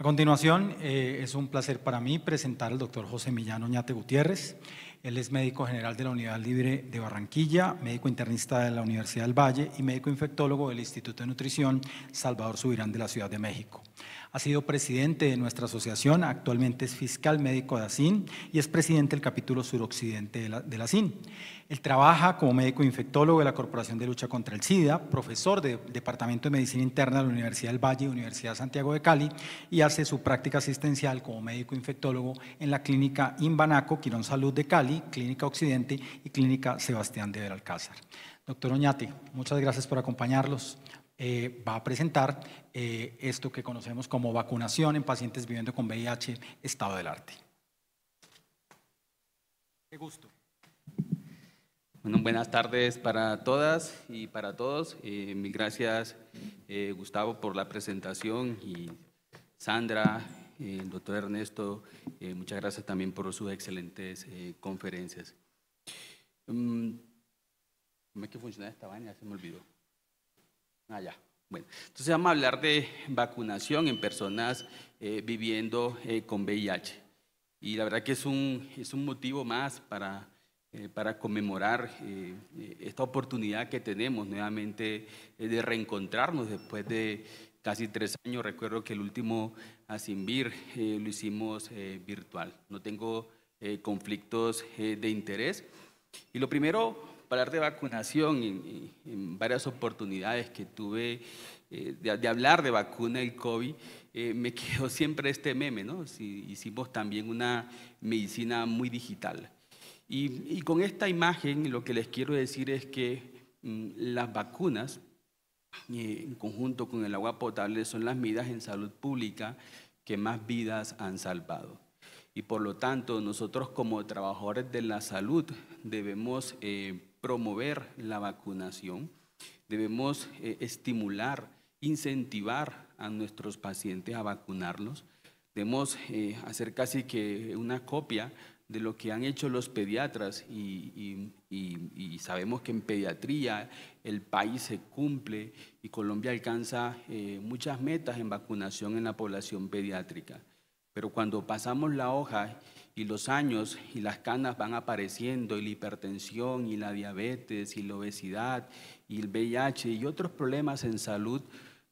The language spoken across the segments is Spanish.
A continuación, eh, es un placer para mí presentar al doctor José Millán Oñate Gutiérrez. Él es médico general de la Unidad Libre de Barranquilla, médico internista de la Universidad del Valle y médico infectólogo del Instituto de Nutrición Salvador Subirán de la Ciudad de México. Ha sido presidente de nuestra asociación, actualmente es fiscal médico de ASIN y es presidente del capítulo suroccidente de la, ASIN. Él trabaja como médico infectólogo de la Corporación de Lucha contra el SIDA, profesor de Departamento de Medicina Interna de la Universidad del Valle, y Universidad Santiago de Cali, y hace su práctica asistencial como médico infectólogo en la clínica Imbanaco, Quirón Salud de Cali, Clínica Occidente y Clínica Sebastián de Veralcázar. Doctor Oñate, muchas gracias por acompañarlos. Eh, va a presentar eh, esto que conocemos como vacunación en pacientes viviendo con VIH, estado del arte. Qué gusto. buenas tardes para todas y para todos. Eh, mil gracias, Gustavo, por la presentación y Sandra, el doctor Ernesto, muchas gracias también por sus excelentes conferencias. Mm, ¿Cómo que funciona esta vaina? Se me olvidó. Allá. Ah, bueno, entonces vamos a hablar de vacunación en personas eh, viviendo eh, con VIH. Y la verdad que es un, es un motivo más para, eh, para conmemorar esta oportunidad que tenemos nuevamente de reencontrarnos después de casi tres años. Recuerdo que el último Asimbir lo hicimos virtual. No tengo conflictos de interés. Y lo primero hablar de vacunación en, en varias oportunidades que tuve eh, de, hablar de vacuna y COVID, eh, me quedó siempre este meme, ¿no? Si, hicimos también una medicina muy digital. Y, con esta imagen lo que les quiero decir es que mm, las vacunas, eh, en conjunto con el agua potable, son las medidas en salud pública que más vidas han salvado. Y por lo tanto, nosotros como trabajadores de la salud debemos promover la vacunación, debemos eh, estimular, incentivar a nuestros pacientes a vacunarlos, debemos eh, hacer casi que una copia de lo que han hecho los pediatras y, sabemos que en pediatría el país se cumple y Colombia alcanza eh, muchas metas en vacunación en la población pediátrica. Pero cuando pasamos la hoja y los años y las canas van apareciendo y la hipertensión y la diabetes y la obesidad y el VIH y otros problemas en salud,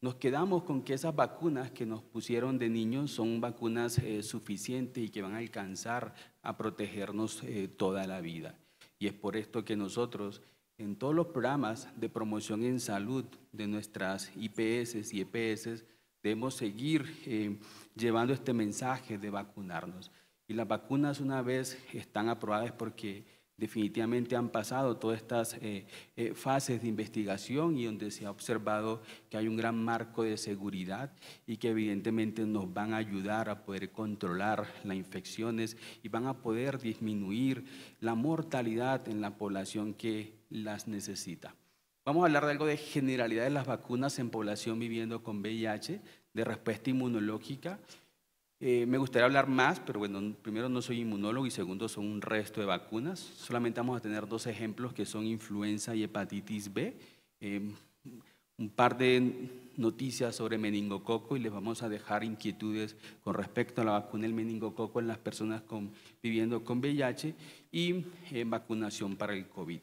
nos quedamos con que esas vacunas que nos pusieron de niños son vacunas eh, suficientes y que van a alcanzar a protegernos eh, toda la vida. Y es por esto que nosotros en todos los programas de promoción en salud de nuestras IPS y EPS debemos seguir eh, llevando este mensaje de vacunarnos. Y las vacunas una vez están aprobadas porque definitivamente han pasado todas estas eh, eh, fases de investigación y donde se ha observado que hay un gran marco de seguridad y que evidentemente nos van a ayudar a poder controlar las infecciones y van a poder disminuir la mortalidad en la población que las necesita. Vamos a hablar de algo de generalidad de las vacunas en población viviendo con VIH, de respuesta inmunológica eh, me gustaría hablar más, pero bueno, primero no soy inmunólogo y segundo son un resto de vacunas. Solamente vamos a tener dos ejemplos que son influenza y hepatitis B. Em, un par de noticias sobre meningococo y les vamos a dejar inquietudes con respecto a la vacuna del meningococo en las personas viviendo con VIH y eh, vacunación para el COVID.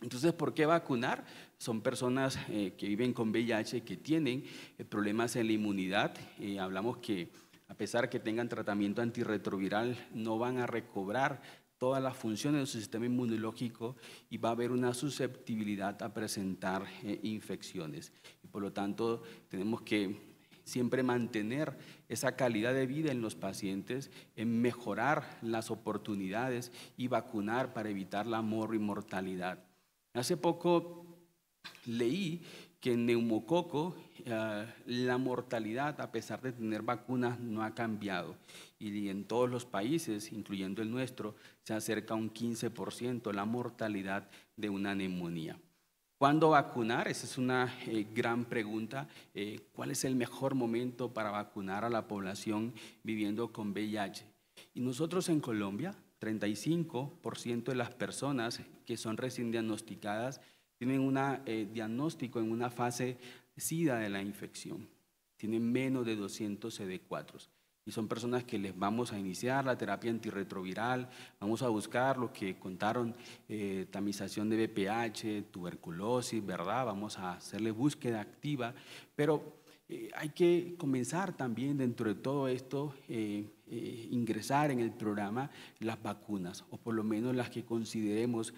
Entonces, ¿por qué vacunar? Son personas eh, que viven con VIH, que tienen problemas en la inmunidad. hablamos que a pesar que tengan tratamiento antirretroviral, no van a recobrar todas las funciones de su sistema inmunológico y va a haber una susceptibilidad a presentar eh, infecciones. Y por lo tanto, tenemos que siempre mantener esa calidad de vida en los pacientes, en mejorar las oportunidades y vacunar para evitar la morro y mortalidad. Hace poco leí que en neumococo eh, la mortalidad, a pesar de tener vacunas, no ha cambiado. Y en todos los países, incluyendo el nuestro, se acerca un 15% la mortalidad de una neumonía. ¿Cuándo vacunar? Esa es una eh, gran pregunta. Eh, ¿Cuál es el mejor momento para vacunar a la población viviendo con VIH? Y nosotros en Colombia, 35% de las personas que son recién diagnosticadas tienen un eh, diagnóstico en una fase SIDA de la infección, tienen menos de 200 CD4. s Y son personas que les vamos a iniciar la terapia antirretroviral, vamos a buscar lo que contaron, eh, tamización de BPH, tuberculosis, ¿verdad? Vamos a hacerle búsqueda activa, pero eh, hay que comenzar también dentro de todo esto, ingresar en el programa las vacunas, o por lo menos las que consideremos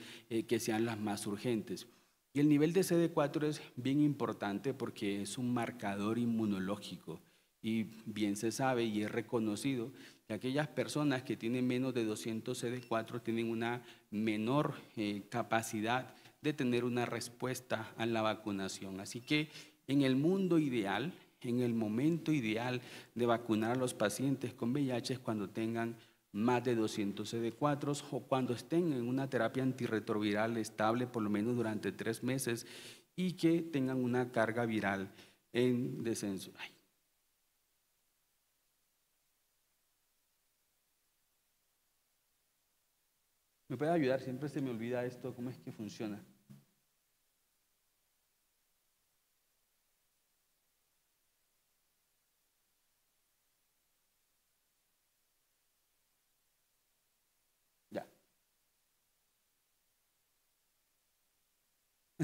que sean las más urgentes. Y el nivel de CD4 es bien importante porque es un marcador inmunológico y bien se sabe y es reconocido que aquellas personas que tienen menos de 200 CD4 tienen una menor eh, capacidad de tener una respuesta a la vacunación. Así que en el mundo ideal, en el momento ideal de vacunar a los pacientes con VIH es cuando tengan más de 200 CD4 o cuando estén en una terapia antirretroviral estable por lo menos durante tres meses y que tengan una carga viral en descenso. ¿Me puede ayudar? Siempre se me olvida esto, cómo es que funciona.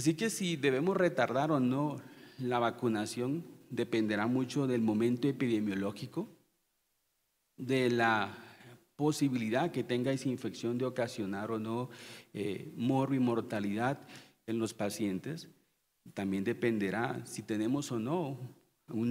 Así que si debemos retardar o no la vacunación dependerá mucho del momento epidemiológico, de la posibilidad que tenga esa infección de ocasionar o no eh, y mortalidad en los pacientes. También dependerá si tenemos o no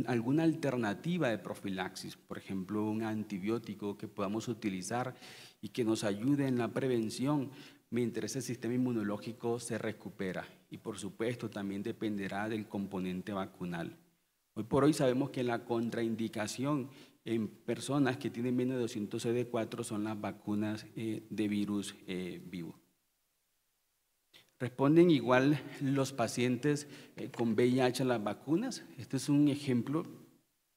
alguna alternativa de profilaxis, por ejemplo, un antibiótico que podamos utilizar y que nos ayude en la prevención mientras el sistema inmunológico se recupera y por supuesto también dependerá del componente vacunal. Hoy por hoy sabemos que la contraindicación en personas que tienen menos de 200 CD4 son las vacunas eh, de virus eh, vivo. ¿Responden igual los pacientes eh, con VIH a las vacunas? Este es un ejemplo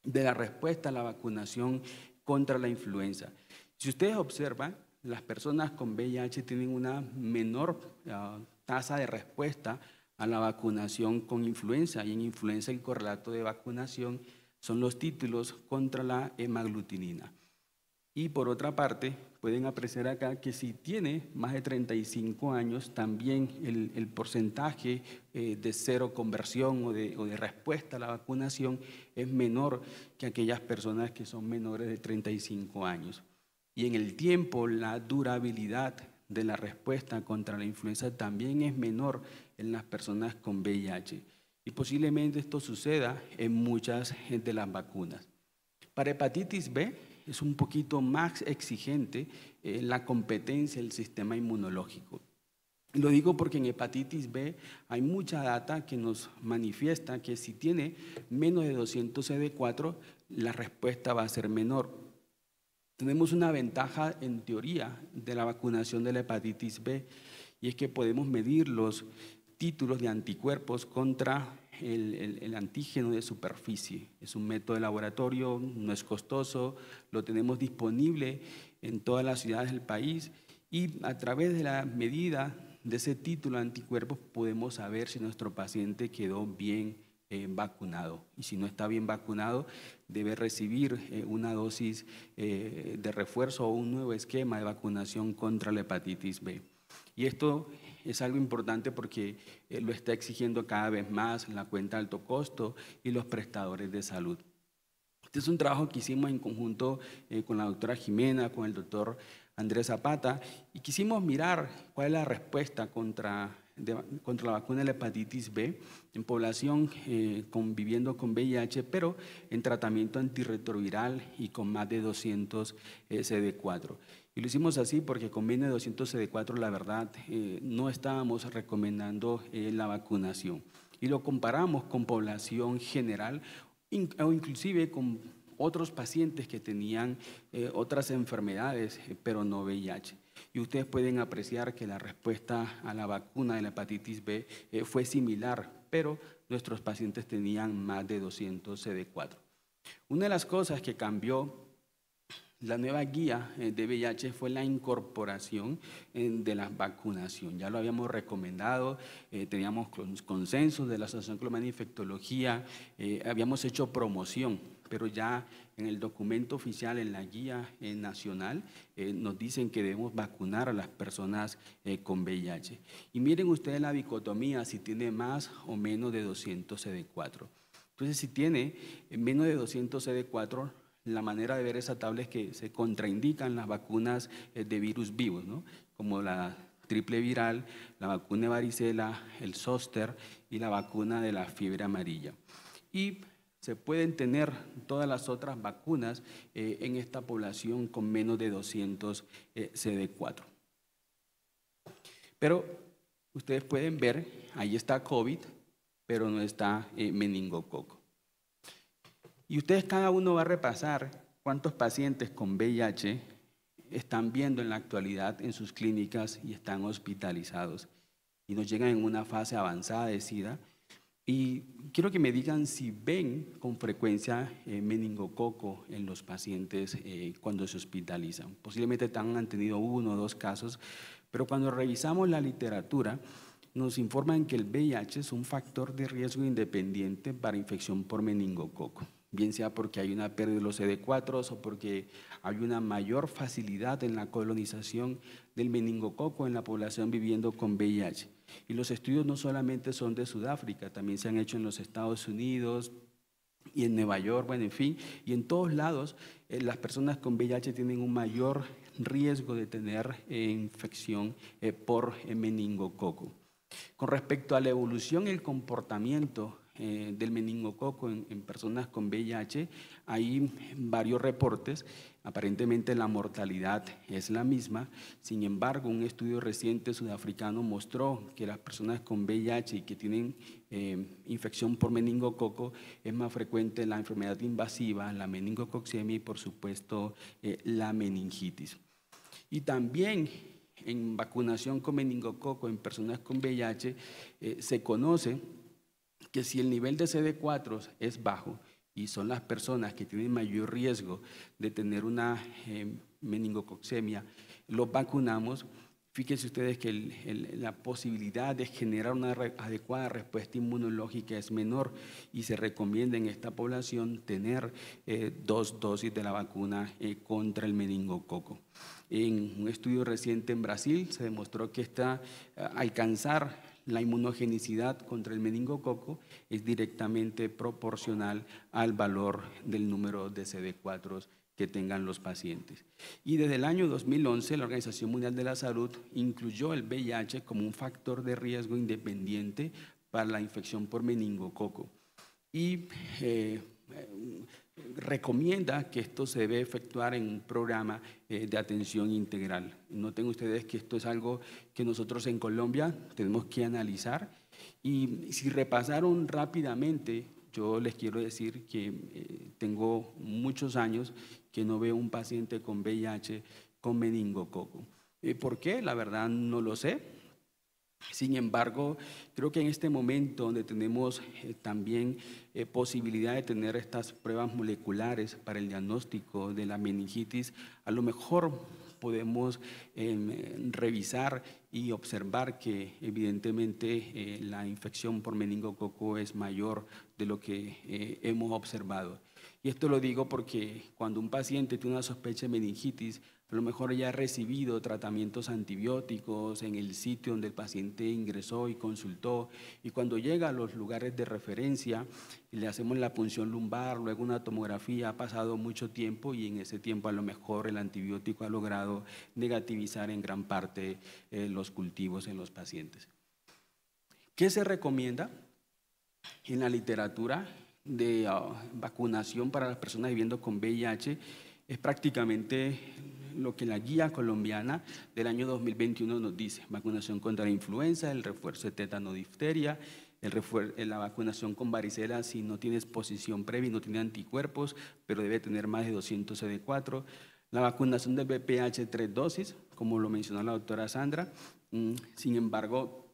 de la respuesta a la vacunación contra la influenza. Si ustedes observan, las personas con VIH tienen una menor ah, tasa de respuesta a la vacunación con influenza. Y en influenza el correlato de vacunación son los títulos contra la hemaglutinina. Y por otra parte, pueden apreciar acá que si tiene más de 35 años, también el, porcentaje eh, de cero conversión o de, respuesta a la vacunación es menor que aquellas personas que son menores de 35 años y en el tiempo la durabilidad de la respuesta contra la influenza también es menor en las personas con VIH. Y posiblemente esto suceda en muchas de las vacunas. Para hepatitis B es un poquito más exigente eh, la competencia del sistema inmunológico. Lo digo porque en hepatitis B hay mucha data que nos manifiesta que si tiene menos de 200 CD4, la respuesta va a ser menor. Tenemos una ventaja en teoría de la vacunación de la hepatitis B y es que podemos medir los títulos de anticuerpos contra el, antígeno de superficie. Es un método de laboratorio, no es costoso, lo tenemos disponible en todas las ciudades del país y a través de la medida de ese título de anticuerpos podemos saber si nuestro paciente quedó bien eh, vacunado. Y si no está bien vacunado, debe recibir eh, una dosis eh, de refuerzo o un nuevo esquema de vacunación contra la hepatitis B. Y esto es algo importante porque lo está exigiendo cada vez más la cuenta alto costo y los prestadores de salud. Este es un trabajo que hicimos en conjunto con la doctora Jimena, con el doctor Andrés Zapata, y quisimos mirar cuál es la respuesta contra contra la vacuna de la hepatitis B en población eh, conviviendo con VIH, pero en tratamiento antirretroviral y con más de 200 CD4. Y lo hicimos así porque con menos de 200 CD4, la verdad, eh, no estábamos recomendando eh, la vacunación. Y lo comparamos con población general o inclusive con otros pacientes que tenían otras enfermedades, pero no VIH. Y ustedes pueden apreciar que la respuesta a la vacuna de la hepatitis B eh, fue similar, pero nuestros pacientes tenían más de 200 CD4. Una de las cosas que cambió la nueva guía eh, de VIH fue la incorporación eh, de la vacunación. Ya lo habíamos recomendado, teníamos consensos de la Asociación de Infectología, habíamos hecho promoción pero ya en el documento oficial, en la guía eh, nacional, eh, nos dicen que debemos vacunar a las personas eh, con VIH. Y miren ustedes la dicotomía, si tiene más o menos de 200 CD4. Entonces, si tiene menos de 200 CD4, la manera de ver esa tabla es que se contraindican las vacunas de virus vivos, como la triple viral, la vacuna de varicela, el zóster y la vacuna de la fiebre amarilla. Y se pueden tener todas las otras vacunas eh, en esta población con menos de 200 eh, CD4. Pero ustedes pueden ver, ahí está COVID, pero no está eh, meningococo. Y ustedes cada uno va a repasar cuántos pacientes con VIH están viendo en la actualidad en sus clínicas y están hospitalizados y nos llegan en una fase avanzada de SIDA y quiero que me digan si ven con frecuencia eh, meningococo en los pacientes eh, cuando se hospitalizan. Posiblemente han tenido uno o dos casos, pero cuando revisamos la literatura, nos informan que el VIH es un factor de riesgo independiente para infección por meningococo, bien sea porque hay una pérdida de los e CD4 o porque hay una mayor facilidad en la colonización del meningococo en la población viviendo con VIH. Y los estudios no solamente son de Sudáfrica, también se han hecho en los Estados Unidos y en Nueva York, bueno, en fin, y en todos lados eh, las personas con VIH tienen un mayor riesgo de tener eh, infección eh, por meningococo. Con respecto a la evolución, y el comportamiento del meningococo en, personas con VIH, hay varios reportes Aparentemente la mortalidad es la misma, sin embargo un estudio reciente sudafricano mostró que las personas con VIH y que tienen eh, infección por meningococo es más frecuente la enfermedad invasiva, la meningococcemia y por supuesto eh, la meningitis. Y también en vacunación con meningococo en personas con VIH eh, se conoce que si el nivel de CD4 es bajo, y son las personas que tienen mayor riesgo de tener una meningocoxemia, eh, meningococcemia, los vacunamos, fíjense ustedes que la posibilidad de generar una adecuada respuesta inmunológica es menor y se recomienda en esta población tener eh, dos dosis de la vacuna eh, contra el meningococo. En un estudio reciente en Brasil se demostró que está alcanzar la inmunogenicidad contra el meningococo es directamente proporcional al valor del número de CD4 que tengan los pacientes. Y desde el año 2011 la Organización Mundial de la Salud incluyó el VIH como un factor de riesgo independiente para la infección por meningococo. Y eh, eh, recomienda que esto se debe efectuar en un programa eh, de atención integral. Noten ustedes que esto es algo que nosotros en Colombia tenemos que analizar y si repasaron rápidamente, yo les quiero decir que eh, tengo muchos años que no veo un paciente con VIH con meningococo. ¿Por qué? La verdad no lo sé sin embargo, creo que en este momento donde tenemos eh, también eh, posibilidad de tener estas pruebas moleculares para el diagnóstico de la meningitis, a lo mejor podemos em, revisar y observar que evidentemente eh, la infección por meningococo es mayor de lo que hemos observado. Y esto lo digo porque cuando un paciente tiene una sospecha de meningitis, a lo mejor ya ha recibido tratamientos antibióticos en el sitio donde el paciente ingresó y consultó, y cuando llega a los lugares de referencia, le hacemos la punción lumbar, luego una tomografía, ha pasado mucho tiempo y en ese tiempo a lo mejor el antibiótico ha logrado negativizar en gran parte eh, los cultivos en los pacientes. ¿Qué se recomienda en la literatura? de ah, vacunación para las personas viviendo con VIH es prácticamente lo que la guía colombiana del año 2021 nos dice, vacunación contra la influenza, el refuerzo de tétano difteria, eh, la vacunación con varicela si no tiene exposición previa y no tiene anticuerpos, pero debe tener más de 200 CD4, la vacunación de BPH tres dosis, como lo mencionó la doctora Sandra, mm, sin embargo,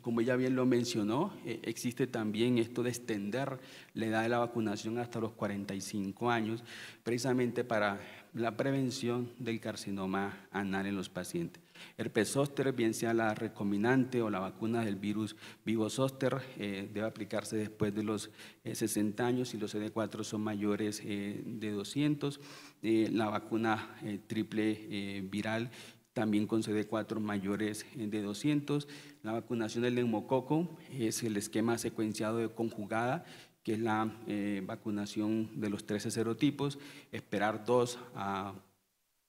como ya bien lo mencionó, eh, existe también esto de extender la edad de la vacunación hasta los 45 años, precisamente para la prevención del carcinoma anal en los pacientes. El zóster, bien sea la recombinante o la vacuna del virus vivo zóster, eh, debe aplicarse después de los 60 eh, años si los CD4 son mayores de 200. la vacuna triple viral también con cuatro mayores eh, de 200. La vacunación del neumococo es el esquema secuenciado de conjugada, que es la eh, vacunación de los 13 serotipos, esperar dos a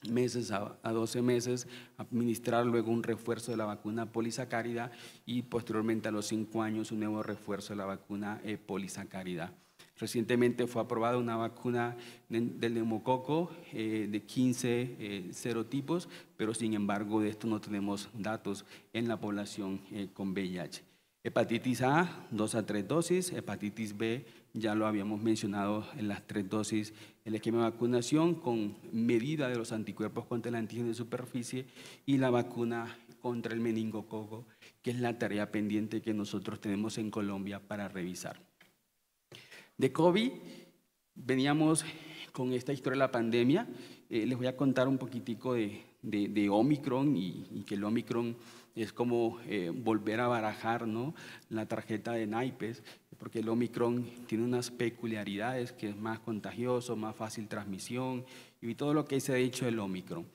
meses a, 12 meses, administrar luego un refuerzo de la vacuna polisacárida y posteriormente a los cinco años un nuevo refuerzo de la vacuna eh, polisacárida. Recientemente fue aprobada una vacuna del neumococo eh, de 15 serotipos, eh, pero sin embargo de esto no tenemos datos en la población eh, con VIH. Hepatitis A, dos a tres dosis. Hepatitis B, ya lo habíamos mencionado en las tres dosis, el esquema de vacunación con medida de los anticuerpos contra el antígeno de superficie y la vacuna contra el meningococo, que es la tarea pendiente que nosotros tenemos en Colombia para revisar. De COVID veníamos con esta historia de la pandemia. Eh, les voy a contar un poquitico de, Omicron y, que el Omicron es como eh, volver a barajar ¿no? la tarjeta de naipes, porque el Omicron tiene unas peculiaridades que es más contagioso, más fácil transmisión y todo lo que se ha dicho del Omicron.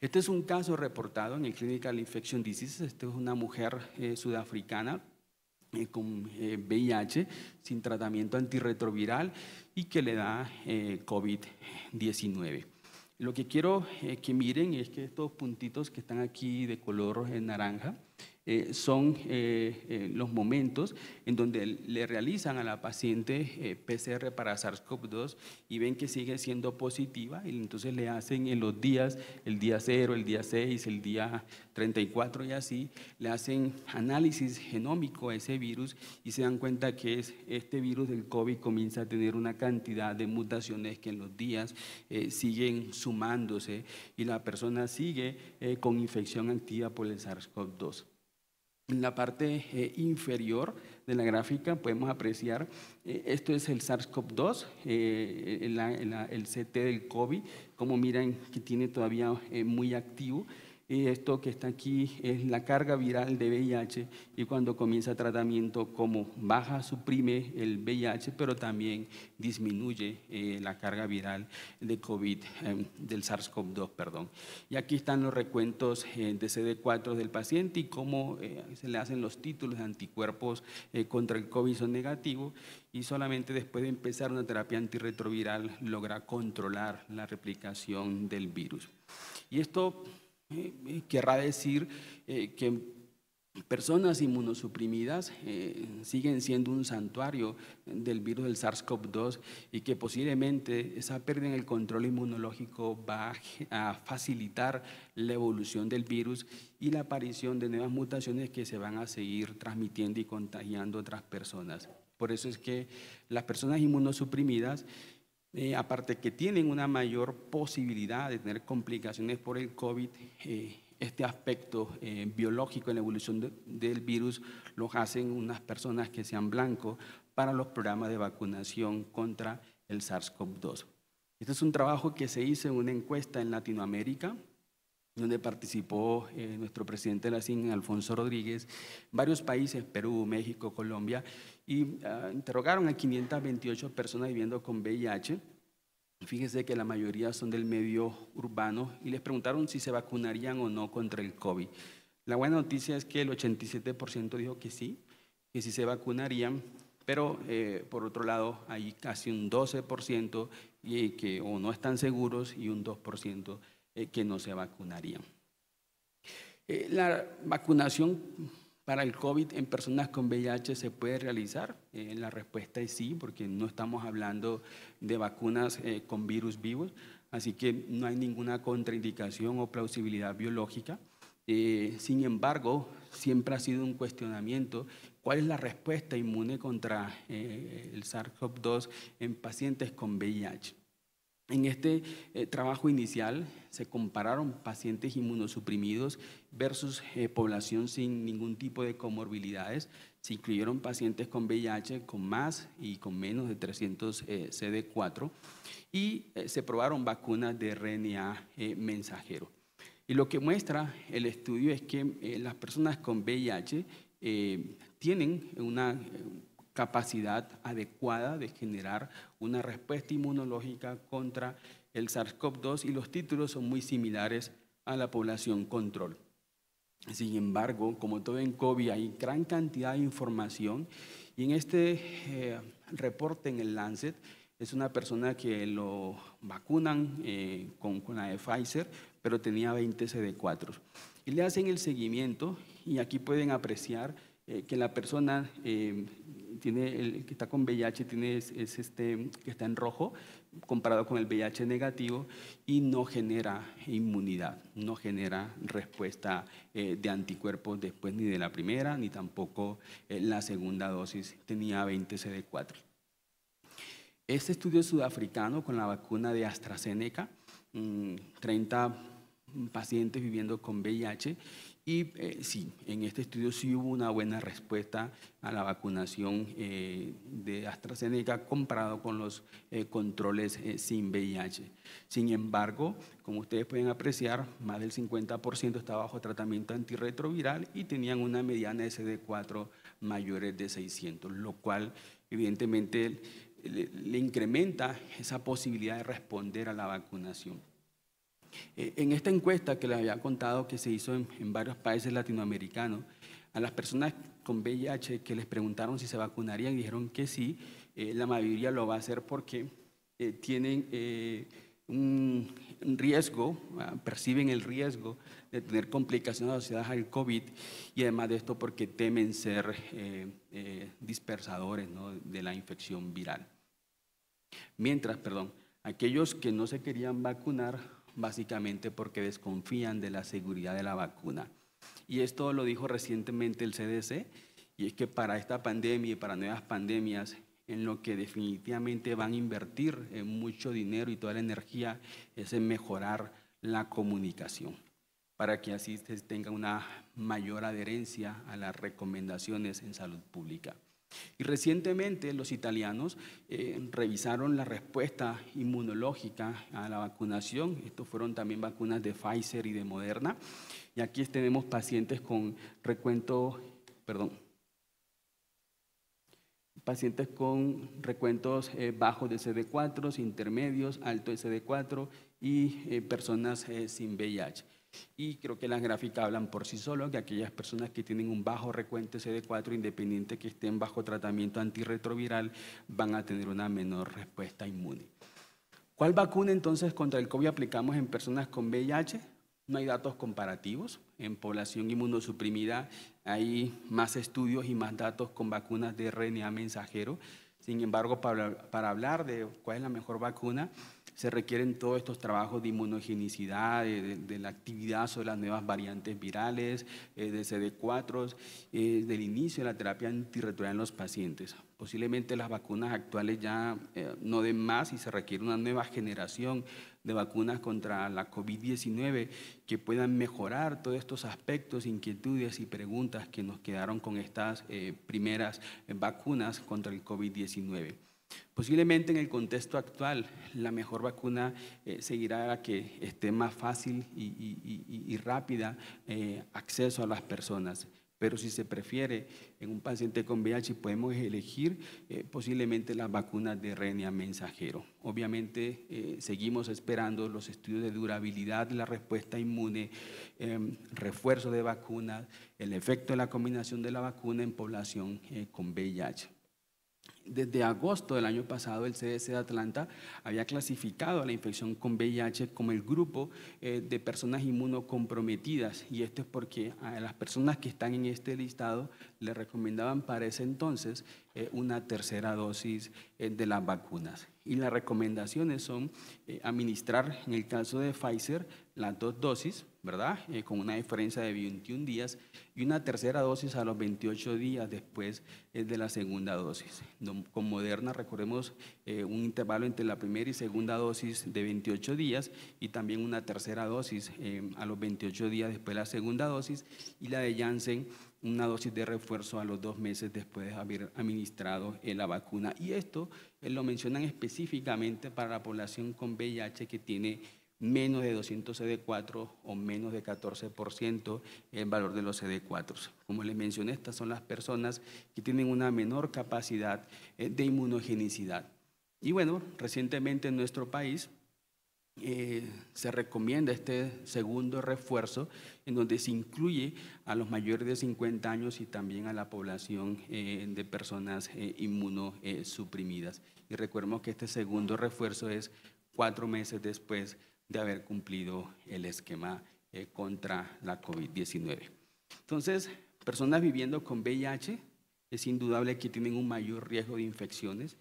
Este es un caso reportado en el Clinical Infection Diseases. Esta es una mujer eh, sudafricana eh, con VIH eh, sin tratamiento antirretroviral y que le da eh, COVID-19. Lo que quiero que miren es que estos puntitos que están aquí de color naranja, eh, son eh, eh, los momentos en donde le realizan a la paciente PCR para SARS-CoV-2 y ven que sigue siendo positiva y entonces le hacen en los días, el día 0, el día 6, el día 34 y así, le hacen análisis genómico a ese virus y se dan cuenta que es este virus del COVID comienza a tener una cantidad de mutaciones que en los días siguen sumándose y la persona sigue con infección activa por el SARS-CoV-2. En la parte eh, inferior de la gráfica podemos apreciar, eh, esto es el SARS-CoV-2, eh, el, el, CT del COVID, como miran que tiene todavía muy activo esto que está aquí es la carga viral de VIH y cuando comienza tratamiento como baja, suprime el VIH, pero también disminuye eh, la carga viral de COVID, em, del SARS-CoV-2, perdón. Y aquí están los recuentos eh, de CD4 del paciente y cómo eh, se le hacen los títulos de anticuerpos contra el COVID son negativos y solamente después de empezar una terapia antirretroviral logra controlar la replicación del virus. Y esto eh, querrá decir eh, que personas inmunosuprimidas eh, siguen siendo un santuario del virus del SARS-CoV-2 y que posiblemente esa pérdida en el control inmunológico va a facilitar la evolución del virus y la aparición de nuevas mutaciones que se van a seguir transmitiendo y contagiando a otras personas. Por eso es que las personas inmunosuprimidas eh, aparte que tienen una mayor posibilidad de tener complicaciones por el COVID, eh, este aspecto eh, biológico en la evolución del virus lo hacen unas personas que sean blancos para los programas de vacunación contra el SARS-CoV-2. Este es un trabajo que se hizo en una encuesta en Latinoamérica donde participó eh, nuestro presidente de la CIN, Alfonso Rodríguez, varios países, Perú, México, Colombia, y ah, interrogaron a 528 personas viviendo con VIH. Fíjense que la mayoría son del medio urbano y les preguntaron si se vacunarían o no contra el COVID. La buena noticia es que el 87% dijo que sí, que sí se vacunarían, pero eh, por otro lado hay casi un 12% y que o no están seguros y un 2% eh, que no se vacunarían. Eh, la vacunación para el COVID en personas con VIH se puede realizar? Eh, la respuesta es sí, porque no estamos hablando de vacunas con virus vivos, así que no hay ninguna contraindicación o plausibilidad biológica. sin embargo, siempre ha sido un cuestionamiento cuál es la respuesta inmune contra el SARS-CoV-2 en pacientes con VIH. En este eh, trabajo inicial se compararon pacientes inmunosuprimidos versus eh, población sin ningún tipo de comorbilidades. Se incluyeron pacientes con VIH, con más y con menos de 300 eh, CD4 y se probaron vacunas de RNA mensajero. Y lo que muestra el estudio es que las personas con VIH tienen una capacidad adecuada de generar una respuesta inmunológica contra el SARS-CoV-2 y los títulos son muy similares a la población control. Sin embargo, como todo en COVID, hay gran cantidad de información y en este eh, reporte en el Lancet es una persona que lo vacunan eh, con, la de Pfizer, pero tenía 20 CD4. Y le hacen el seguimiento y aquí pueden apreciar eh, que la persona tiene el, que está con VIH tiene este que está en rojo comparado con el VIH negativo y no genera inmunidad, no genera respuesta eh, de anticuerpos después ni de la primera ni tampoco eh, la segunda dosis tenía 20 CD4. Este estudio sudafricano con la vacuna de AstraZeneca, 30 mm, pacientes viviendo con VIH y eh, sí, en este estudio sí hubo una buena respuesta a la vacunación eh, de AstraZeneca comparado con los eh, controles sin VIH. Sin embargo, como ustedes pueden apreciar, más del 50% estaba bajo tratamiento antirretroviral y tenían una mediana SD4 mayores de 600, lo cual evidentemente le incrementa esa posibilidad de responder a la vacunación. Eh, en esta encuesta que les había contado que se hizo en, varios países latinoamericanos, a las personas con VIH que les preguntaron si se vacunarían, dijeron que sí, eh, la mayoría lo va a hacer porque eh, tienen un riesgo, ah, perciben el riesgo de tener complicaciones asociadas al COVID y además de esto porque temen ser dispersadores de la infección viral. Mientras, perdón, aquellos que no se querían vacunar básicamente porque desconfían de la seguridad de la vacuna. Y esto lo dijo recientemente el CDC, y es que para esta pandemia y para nuevas pandemias, en lo que definitivamente van a invertir en mucho dinero y toda la energía es en mejorar la comunicación, para que así se tenga una mayor adherencia a las recomendaciones en salud pública. Y recientemente los italianos eh, revisaron la respuesta inmunológica a la vacunación. Estos fueron también vacunas de Pfizer y de Moderna. Y aquí tenemos pacientes con recuento, perdón, pacientes con recuentos eh, bajos de CD4, intermedios, alto de CD4 y eh, personas sin VIH. Y creo que las gráficas hablan por sí solo que aquellas personas que tienen un bajo recuento CD4, independiente que estén bajo tratamiento antirretroviral, van a tener una menor respuesta inmune. ¿Cuál vacuna entonces contra el COVID aplicamos en personas con VIH? No hay datos comparativos. En población inmunosuprimida hay más estudios y más datos con vacunas de RNA mensajero. Sin embargo, para hablar de cuál es la mejor vacuna, se requieren todos estos trabajos de inmunogenicidad, de, la actividad sobre las nuevas variantes virales, eh, de CD4, eh, del inicio de la terapia antirretroviral en los pacientes. Posiblemente las vacunas actuales ya eh, no den más y se requiere una nueva generación de vacunas contra la COVID-19 que puedan mejorar todos estos aspectos, inquietudes y preguntas que nos quedaron con estas primeras vacunas contra el COVID-19. Posiblemente en el contexto actual la mejor vacuna eh, seguirá a que esté más fácil y, rápida eh, acceso a las personas. Pero si se prefiere, en un paciente con VIH podemos elegir eh, posiblemente la vacuna de RNA mensajero. Obviamente seguimos esperando los estudios de durabilidad la respuesta inmune, em, refuerzo de vacunas, el efecto de la combinación de la vacuna en población con VIH desde agosto del año pasado, el CDC de Atlanta había clasificado a la infección con VIH como el grupo eh, de personas inmunocomprometidas. Y esto es porque a las personas que están en este listado le recomendaban para ese entonces eh, una tercera dosis eh, de las vacunas. Y las recomendaciones son administrar, en el caso de Pfizer, las dos dosis, ¿verdad? Eh, con una diferencia de 21 días y una tercera dosis a los 28 días después eh, de la segunda dosis. Con Moderna, recordemos eh, un intervalo entre la primera y segunda dosis de 28 días y también una tercera dosis a los 28 días después de la segunda dosis y la de Janssen una dosis de refuerzo a los dos meses después de haber administrado la vacuna. Y esto lo mencionan específicamente para la población con VIH que tiene menos de 200 CD4 o menos de 14% el valor de los CD4. Como les mencioné, estas son las personas que tienen una menor capacidad eh, de inmunogenicidad. Y bueno, recientemente en nuestro país eh, se recomienda este segundo refuerzo en donde se incluye a los mayores de 50 años y también a la población eh, de personas inmunosuprimidas. Y recuerdo que este segundo refuerzo es cuatro meses después de haber cumplido el esquema eh, contra la COVID-19. Entonces, personas viviendo con VIH es indudable que tienen un mayor riesgo de infecciones,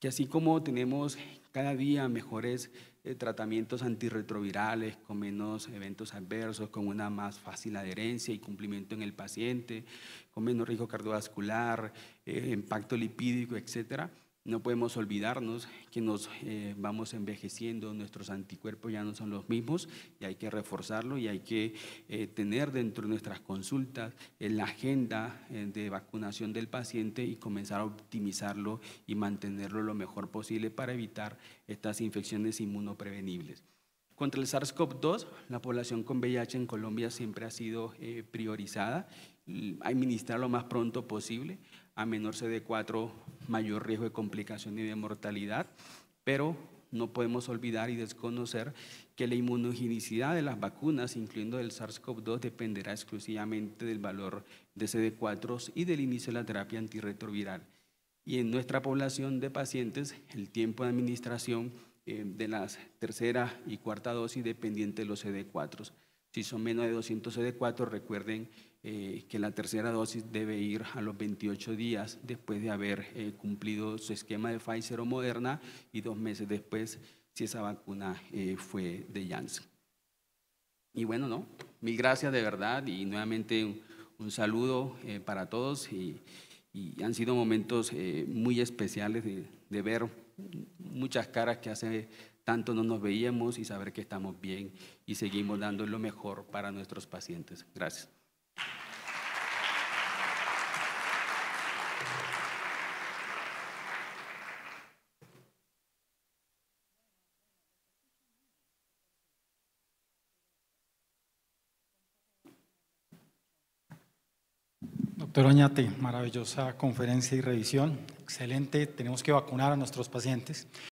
que así como tenemos cada día mejores eh, tratamientos antirretrovirales, con menos eventos adversos, con una más fácil adherencia y cumplimiento en el paciente, con menos riesgo cardiovascular, eh, impacto lipídico, etcétera, no podemos olvidarnos que nos eh, vamos envejeciendo, nuestros anticuerpos ya no son los mismos y hay que reforzarlo y hay que eh, tener dentro de nuestras consultas en eh, la agenda de vacunación del paciente y comenzar a optimizarlo y mantenerlo lo mejor posible para evitar estas infecciones inmunoprevenibles. Contra el SARS-CoV-2, la población con VIH en Colombia siempre ha sido priorizada, administrar lo más pronto posible a menor CD4 mayor riesgo de complicación y de mortalidad, pero no podemos olvidar y desconocer que la inmunogenicidad de las vacunas, incluyendo el SARS-CoV-2, dependerá exclusivamente del valor de CD4 y del inicio de la terapia antirretroviral. Y en nuestra población de pacientes, el tiempo de administración eh, de las tercera y cuarta dosis dependiente de los CD4. Si son menos de 200 CD4, recuerden eh, que la tercera dosis debe ir a los 28 días después de haber eh, cumplido su esquema de Pfizer o Moderna y dos meses después si esa vacuna eh, fue de Janssen. Y bueno, no, mil gracias de verdad y nuevamente un, saludo para todos y, han sido momentos muy especiales de ver muchas caras que hace tanto no nos veíamos y saber que estamos bien y seguimos dando lo mejor para nuestros pacientes. Gracias. Doctor Oñate, maravillosa conferencia y revisión. Excelente, tenemos que vacunar a nuestros pacientes.